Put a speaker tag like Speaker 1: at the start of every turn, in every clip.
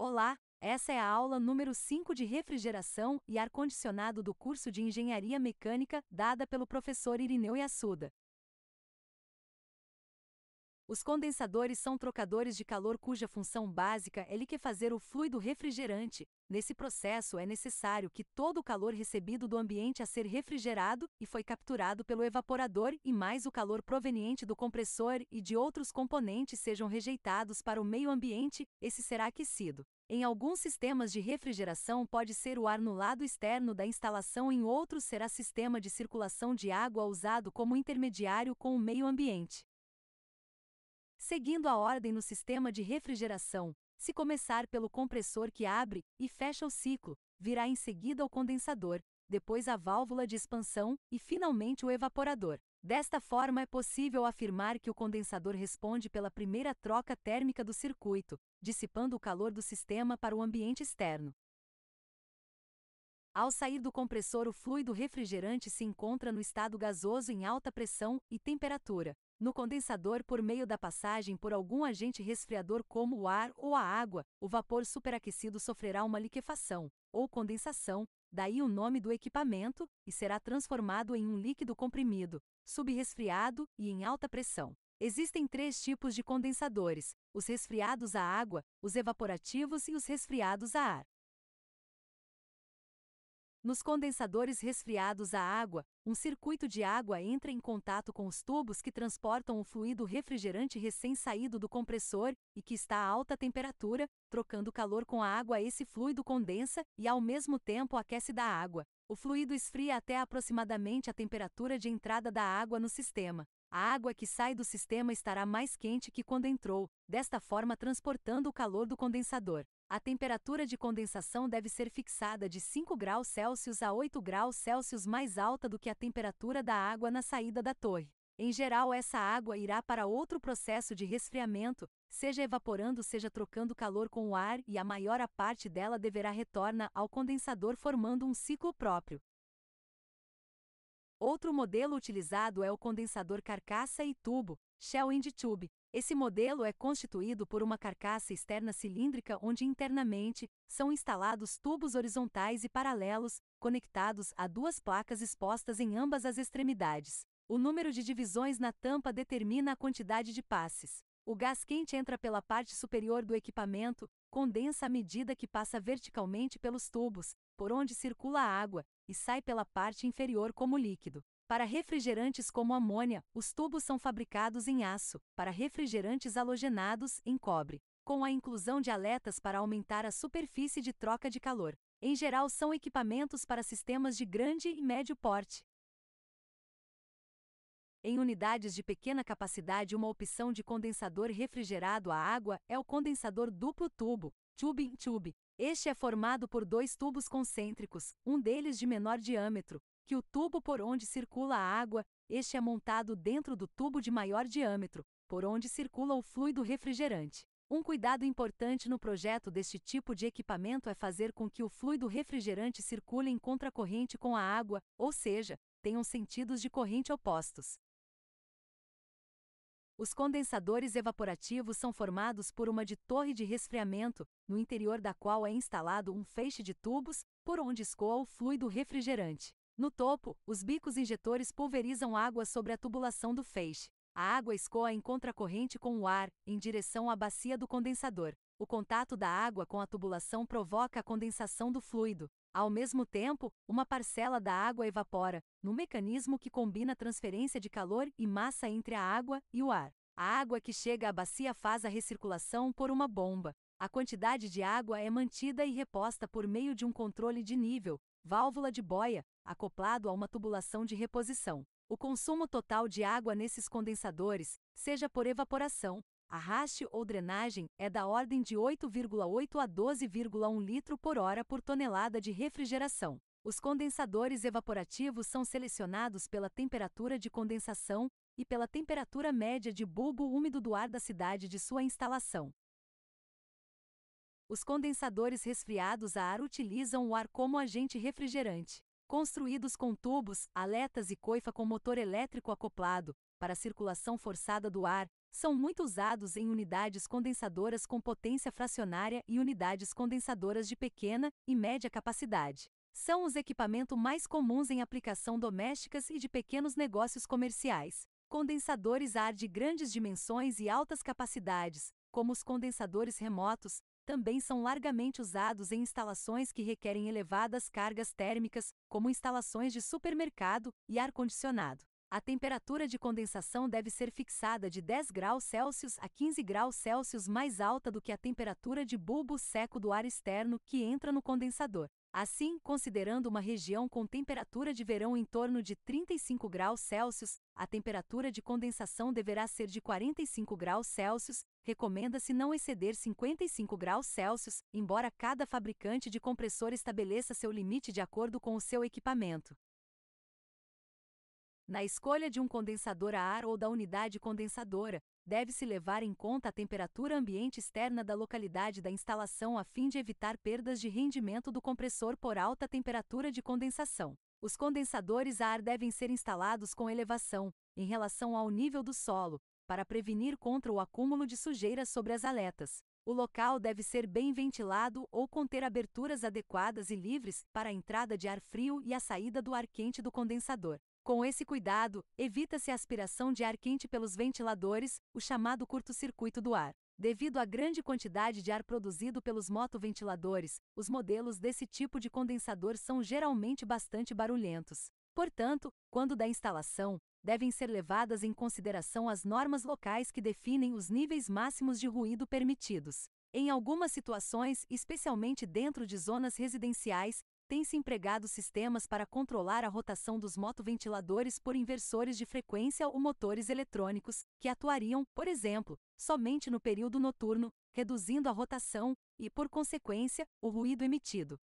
Speaker 1: Olá, essa é a aula número 5 de refrigeração e ar-condicionado do curso de Engenharia Mecânica, dada pelo professor Irineu Yassuda. Os condensadores são trocadores de calor cuja função básica é liquefazer o fluido refrigerante. Nesse processo é necessário que todo o calor recebido do ambiente a ser refrigerado e foi capturado pelo evaporador e mais o calor proveniente do compressor e de outros componentes sejam rejeitados para o meio ambiente, esse será aquecido. Em alguns sistemas de refrigeração pode ser o ar no lado externo da instalação, em outros será sistema de circulação de água usado como intermediário com o meio ambiente seguindo a ordem no sistema de refrigeração. Se começar pelo compressor que abre e fecha o ciclo, virá em seguida o condensador, depois a válvula de expansão e finalmente o evaporador. Desta forma é possível afirmar que o condensador responde pela primeira troca térmica do circuito, dissipando o calor do sistema para o ambiente externo. Ao sair do compressor, o fluido refrigerante se encontra no estado gasoso em alta pressão e temperatura, no condensador por meio da passagem por algum agente resfriador como o ar ou a água, o vapor superaquecido sofrerá uma liquefação, ou condensação, daí o nome do equipamento, e será transformado em um líquido comprimido, subresfriado e em alta pressão. Existem três tipos de condensadores: os resfriados a água, os evaporativos e os resfriados a ar. Nos condensadores resfriados à água, um circuito de água entra em contato com os tubos que transportam o fluido refrigerante recém-saído do compressor e que está a alta temperatura, trocando calor com a água. Esse fluido condensa e, ao mesmo tempo, aquece da água. O fluido esfria até aproximadamente a temperatura de entrada da água no sistema. A água que sai do sistema estará mais quente que quando entrou, desta forma transportando o calor do condensador a temperatura de condensação deve ser fixada de 5 graus Celsius a 8 graus Celsius mais alta do que a temperatura da água na saída da torre. Em geral, essa água irá para outro processo de resfriamento, seja evaporando, seja trocando calor com o ar, e a maior parte dela deverá retornar ao condensador formando um ciclo próprio. Outro modelo utilizado é o condensador carcaça e tubo, Shell End Tube. Esse modelo é constituído por uma carcaça externa cilíndrica onde internamente são instalados tubos horizontais e paralelos, conectados a duas placas expostas em ambas as extremidades. O número de divisões na tampa determina a quantidade de passes. O gás quente entra pela parte superior do equipamento, condensa à medida que passa verticalmente pelos tubos, por onde circula a água, e sai pela parte inferior como líquido. Para refrigerantes como amônia, os tubos são fabricados em aço, para refrigerantes halogenados, em cobre, com a inclusão de aletas para aumentar a superfície de troca de calor. Em geral, são equipamentos para sistemas de grande e médio porte. Em unidades de pequena capacidade, uma opção de condensador refrigerado a água é o condensador duplo tubo, tube in tube. Este é formado por dois tubos concêntricos, um deles de menor diâmetro, que o tubo por onde circula a água, este é montado dentro do tubo de maior diâmetro, por onde circula o fluido refrigerante. Um cuidado importante no projeto deste tipo de equipamento é fazer com que o fluido refrigerante circule em contracorrente com a água, ou seja, tenham sentidos de corrente opostos. Os condensadores evaporativos são formados por uma de torre de resfriamento, no interior da qual é instalado um feixe de tubos, por onde escoa o fluido refrigerante. No topo, os bicos injetores pulverizam água sobre a tubulação do feixe. A água escoa em contracorrente com o ar, em direção à bacia do condensador. O contato da água com a tubulação provoca a condensação do fluido. Ao mesmo tempo, uma parcela da água evapora, no mecanismo que combina transferência de calor e massa entre a água e o ar. A água que chega à bacia faz a recirculação por uma bomba. A quantidade de água é mantida e reposta por meio de um controle de nível, válvula de boia, acoplado a uma tubulação de reposição. O consumo total de água nesses condensadores, seja por evaporação, arraste ou drenagem, é da ordem de 8,8 a 12,1 litro por hora por tonelada de refrigeração. Os condensadores evaporativos são selecionados pela temperatura de condensação e pela temperatura média de bulbo úmido do ar da cidade de sua instalação. Os condensadores resfriados a ar utilizam o ar como agente refrigerante. Construídos com tubos, aletas e coifa com motor elétrico acoplado, para circulação forçada do ar, são muito usados em unidades condensadoras com potência fracionária e unidades condensadoras de pequena e média capacidade. São os equipamentos mais comuns em aplicação domésticas e de pequenos negócios comerciais. Condensadores a ar de grandes dimensões e altas capacidades, como os condensadores remotos, também são largamente usados em instalações que requerem elevadas cargas térmicas, como instalações de supermercado e ar-condicionado. A temperatura de condensação deve ser fixada de 10 graus Celsius a 15 graus Celsius mais alta do que a temperatura de bulbo seco do ar externo que entra no condensador. Assim, considerando uma região com temperatura de verão em torno de 35 graus Celsius, a temperatura de condensação deverá ser de 45 graus Celsius, recomenda-se não exceder 55 graus Celsius, embora cada fabricante de compressor estabeleça seu limite de acordo com o seu equipamento. Na escolha de um condensador a ar ou da unidade condensadora, deve-se levar em conta a temperatura ambiente externa da localidade da instalação a fim de evitar perdas de rendimento do compressor por alta temperatura de condensação. Os condensadores a ar devem ser instalados com elevação, em relação ao nível do solo, para prevenir contra o acúmulo de sujeira sobre as aletas. O local deve ser bem ventilado ou conter aberturas adequadas e livres para a entrada de ar frio e a saída do ar quente do condensador. Com esse cuidado, evita-se a aspiração de ar quente pelos ventiladores, o chamado curto-circuito do ar. Devido à grande quantidade de ar produzido pelos motoventiladores, os modelos desse tipo de condensador são geralmente bastante barulhentos. Portanto, quando da instalação, devem ser levadas em consideração as normas locais que definem os níveis máximos de ruído permitidos. Em algumas situações, especialmente dentro de zonas residenciais, tem-se empregado sistemas para controlar a rotação dos motoventiladores por inversores de frequência ou motores eletrônicos, que atuariam, por exemplo, somente no período noturno, reduzindo a rotação e, por consequência, o ruído emitido.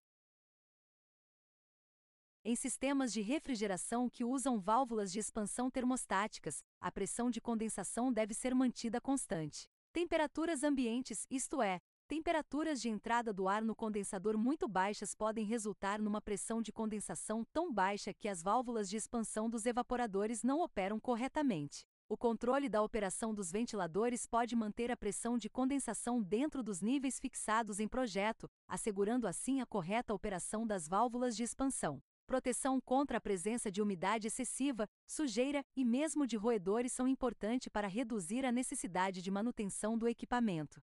Speaker 1: Em sistemas de refrigeração que usam válvulas de expansão termostáticas, a pressão de condensação deve ser mantida constante. Temperaturas ambientes, isto é, Temperaturas de entrada do ar no condensador muito baixas podem resultar numa pressão de condensação tão baixa que as válvulas de expansão dos evaporadores não operam corretamente. O controle da operação dos ventiladores pode manter a pressão de condensação dentro dos níveis fixados em projeto, assegurando assim a correta operação das válvulas de expansão. Proteção contra a presença de umidade excessiva, sujeira e mesmo de roedores são importantes para reduzir a necessidade de manutenção do equipamento.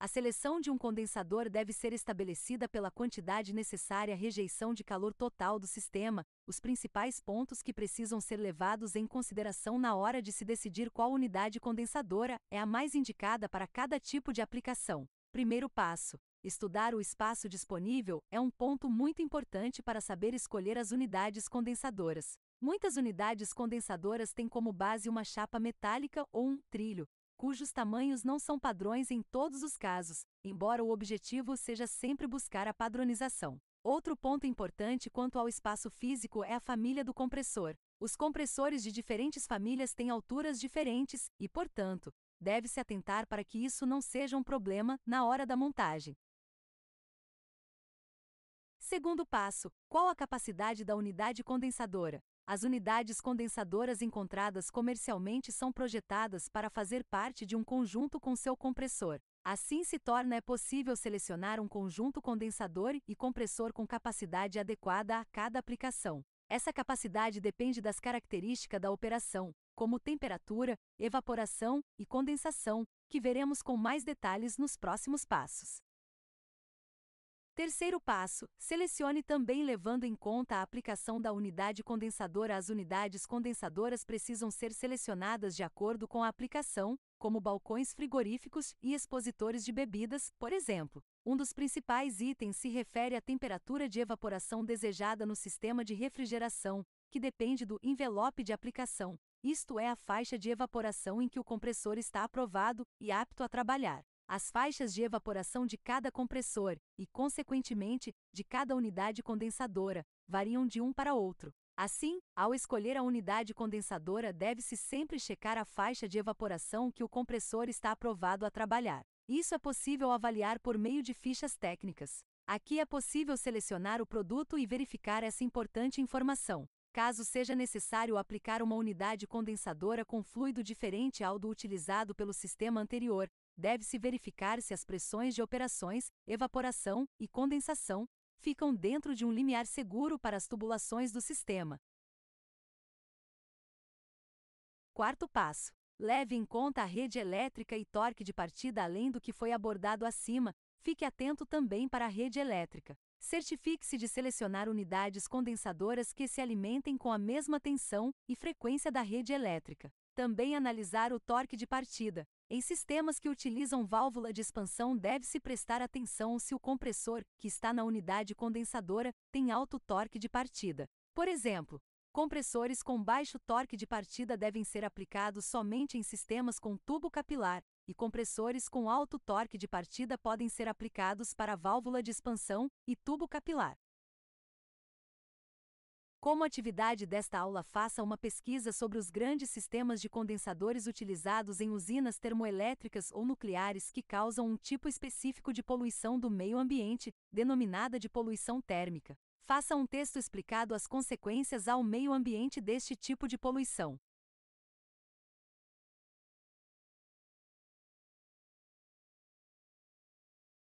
Speaker 1: A seleção de um condensador deve ser estabelecida pela quantidade necessária à rejeição de calor total do sistema, os principais pontos que precisam ser levados em consideração na hora de se decidir qual unidade condensadora é a mais indicada para cada tipo de aplicação. Primeiro passo: estudar o espaço disponível é um ponto muito importante para saber escolher as unidades condensadoras. Muitas unidades condensadoras têm como base uma chapa metálica ou um trilho, cujos tamanhos não são padrões em todos os casos, embora o objetivo seja sempre buscar a padronização. Outro ponto importante quanto ao espaço físico é a família do compressor. Os compressores de diferentes famílias têm alturas diferentes e, portanto, deve-se atentar para que isso não seja um problema na hora da montagem. Segundo passo: qual a capacidade da unidade condensadora? As unidades condensadoras encontradas comercialmente são projetadas para fazer parte de um conjunto com seu compressor. Assim se torna é possível selecionar um conjunto condensador e compressor com capacidade adequada a cada aplicação. Essa capacidade depende das características da operação, como temperatura, evaporação e condensação, que veremos com mais detalhes nos próximos passos. Terceiro passo: selecione também levando em conta a aplicação da unidade condensadora. As unidades condensadoras precisam ser selecionadas de acordo com a aplicação, como balcões frigoríficos e expositores de bebidas, por exemplo. Um dos principais itens se refere à temperatura de evaporação desejada no sistema de refrigeração, que depende do envelope de aplicação, isto é, a faixa de evaporação em que o compressor está aprovado e apto a trabalhar as faixas de evaporação de cada compressor e, consequentemente, de cada unidade condensadora, variam de um para outro. Assim, ao escolher a unidade condensadora, deve-se sempre checar a faixa de evaporação que o compressor está aprovado a trabalhar. Isso é possível avaliar por meio de fichas técnicas. Aqui é possível selecionar o produto e verificar essa importante informação. Caso seja necessário aplicar uma unidade condensadora com fluido diferente ao do utilizado pelo sistema anterior, deve-se verificar se as pressões de operações, evaporação e condensação ficam dentro de um limiar seguro para as tubulações do sistema. Quarto passo: leve em conta a rede elétrica e torque de partida além do que foi abordado acima, fique atento também para a rede elétrica. Certifique-se de selecionar unidades condensadoras que se alimentem com a mesma tensão e frequência da rede elétrica. Também analisar o torque de partida. Em sistemas que utilizam válvula de expansão, deve-se prestar atenção se o compressor, que está na unidade condensadora, tem alto torque de partida. Por exemplo, compressores com baixo torque de partida devem ser aplicados somente em sistemas com tubo capilar, e compressores com alto torque de partida podem ser aplicados para válvula de expansão e tubo capilar. Como atividade desta aula, faça uma pesquisa sobre os grandes sistemas de condensadores utilizados em usinas termoelétricas ou nucleares que causam um tipo específico de poluição do meio ambiente, denominada de poluição térmica. Faça um texto explicado as consequências ao meio ambiente deste tipo de poluição.